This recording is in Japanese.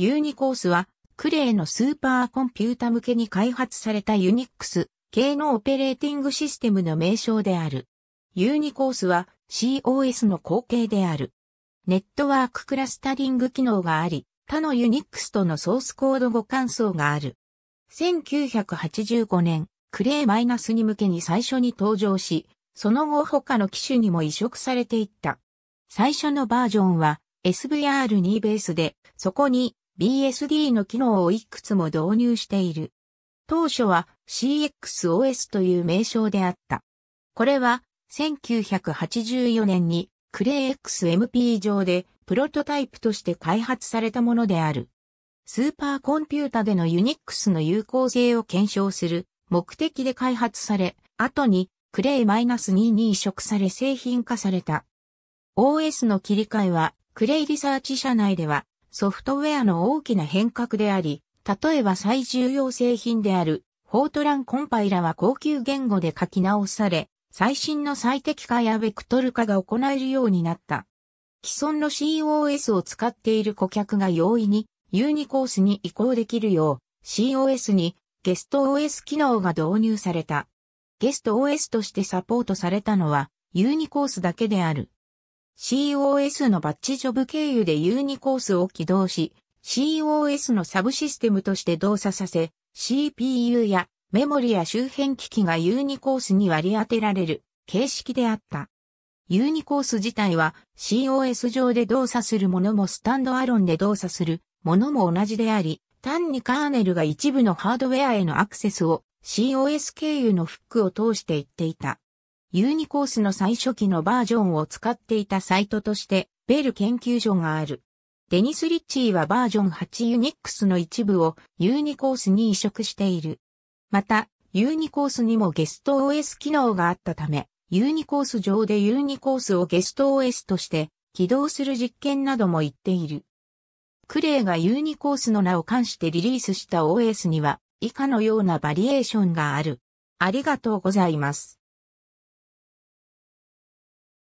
ユニコースは、クレイのスーパーコンピュータ向けに開発されたユニックス系のオペレーティングシステムの名称である。ユニコースは COS の後継である。ネットワーククラスタリング機能があり、他のユニックスとのソースコード互換層がある。1985年、クレイマイナスに向けに最初に登場し、その後他の機種にも移植されていった。最初のバージョンは SVR2 ベースで、そこに BSD の機能をいくつも導入している。当初は CXOS という名称であった。これは1984年にクレイ XMP 上でプロトタイプとして開発されたものである。スーパーコンピュータでのユニックスの有効性を検証する目的で開発され、後にクレイ -2 に移植され製品化された。OS の切り替えはクレイリサーチ社内ではソフトウェアの大きな変革であり、例えば最重要製品である、フォートランコンパイラは高級言語で書き直され、最新の最適化やベクトル化が行えるようになった。既存の COS を使っている顧客が容易にユニコースに移行できるよう COS にゲスト OS 機能が導入された。ゲスト OS としてサポートされたのはユニコースだけである。COS のバッチジョブ経由で u n コースを起動し、COS のサブシステムとして動作させ、CPU やメモリや周辺機器が u n コースに割り当てられる形式であった。u n コース自体は COS 上で動作するものもスタンドアロンで動作するものも同じであり、単にカーネルが一部のハードウェアへのアクセスを COS 経由のフックを通して言っていた。ユーニコースの最初期のバージョンを使っていたサイトとして、ベル研究所がある。デニス・リッチーはバージョン8ユニックスの一部をユーニコースに移植している。また、ユーニコースにもゲスト OS 機能があったため、ユーニコース上でユーニコースをゲスト OS として起動する実験なども言っている。クレイがユーニコースの名を冠してリリースした OS には以下のようなバリエーションがある。ありがとうございます。